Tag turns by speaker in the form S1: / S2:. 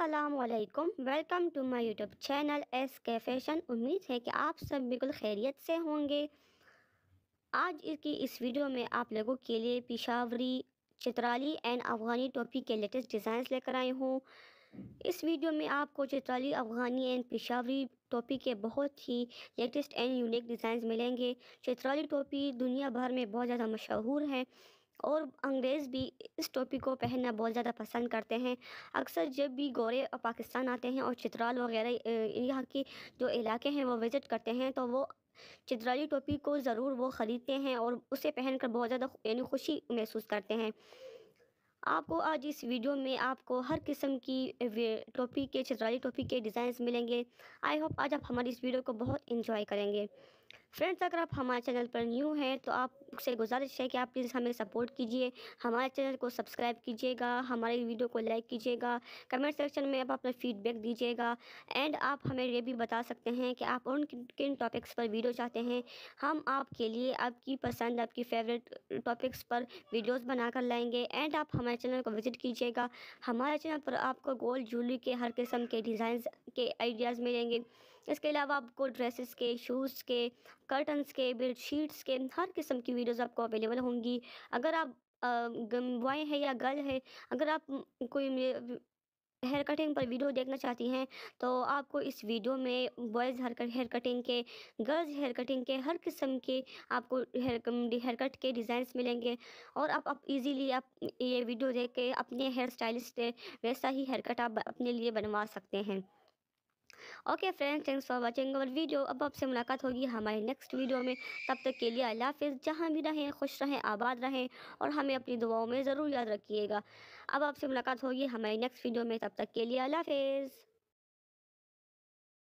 S1: असलकम welcome to my YouTube channel S K fashion उम्मीद है कि आप सब बिल्कुल खैरियत से होंगे आज की इस वीडियो में आप लोगों के लिए पिशावरी चित्राली एंड अफ़गानी टोपी के लेटेस्ट डिज़ाइंस लेकर आई हूँ इस वीडियो में आपको चित्राली अफ़गानी एंड पिशावरी टोपी के बहुत ही लेटेस्ट एंड यूनिक डिज़ाइंस मिलेंगे चित्राली टोपी दुनिया भर में बहुत ज़्यादा मशहूर है और अंग्रेज़ भी इस टोपी को पहनना बहुत ज़्यादा पसंद करते हैं अक्सर जब भी गोरे पाकिस्तान आते हैं और चित्राल वगैरह यहाँ के जो इलाके हैं वो विज़िट करते हैं तो वो चित्राली टोपी को ज़रूर वो ख़रीदते हैं और उसे पहनकर बहुत ज़्यादा यानी खुशी महसूस करते हैं आपको आज इस वीडियो में आपको हर किस्म की टोपी के चित्राली टोपी के डिज़ाइंस मिलेंगे आई होप आज आप हमारी इस वीडियो को बहुत इन्जॉय करेंगे फ्रेंड्स अगर आप हमारे चैनल पर न्यू हैं तो आपसे गुजारिश है कि आप प्लीज़ हमें सपोर्ट कीजिए हमारे चैनल को सब्सक्राइब कीजिएगा हमारी वीडियो को लाइक कीजिएगा कमेंट सेक्शन में आप अपना फीडबैक दीजिएगा एंड आप हमें ये भी बता सकते हैं कि आप उन किन टॉपिक्स पर वीडियो चाहते हैं हम आपके लिए आपकी पसंद आपकी फेवरेट टॉपिक्स पर वीडियोस बनाकर लाएंगे एंड आप हमारे चैनल को विज़िट कीजिएगा हमारे चैनल पर आपको गोल्ड ज्वेलरी के हर किस्म के डिज़ाइन के आइडियाज़ मिलेंगे इसके अलावा आपको ड्रेसेस के शूज़ के कर्टन्स के बेडशीट्स के हर किस्म की वीडियोस आपको अवेलेबल होंगी अगर आप बॉय है या गर्ल है अगर आप कोई हेयर कटिंग पर वीडियो देखना चाहती हैं तो आपको इस वीडियो में बॉयज़ हेयर कटिंग के गर्ल्स हेयर कटिंग के हर किस्म के आपको हेयर हेयर कट के डिज़ाइंस मिलेंगे और आप आप इजीली आप ये वीडियो देख के अपने हेयर स्टाइलिस्ट से वैसा ही हेयर कट आप अपने लिए बनवा सकते हैं okay friends thanks for watching our video अब आपसे मुलाकात होगी हमारे नेक्स्ट वीडियो में तब तक के लिए अल्लाह हाफिज़ जहाँ भी रहें खुश रहें आबाद रहें और हमें अपनी दुआओं में ज़रूर याद रखिएगा अब आपसे मुलाकात होगी हमारे नेक्स्ट वीडियो में तब तक के लिए अल्लाह हाफिज़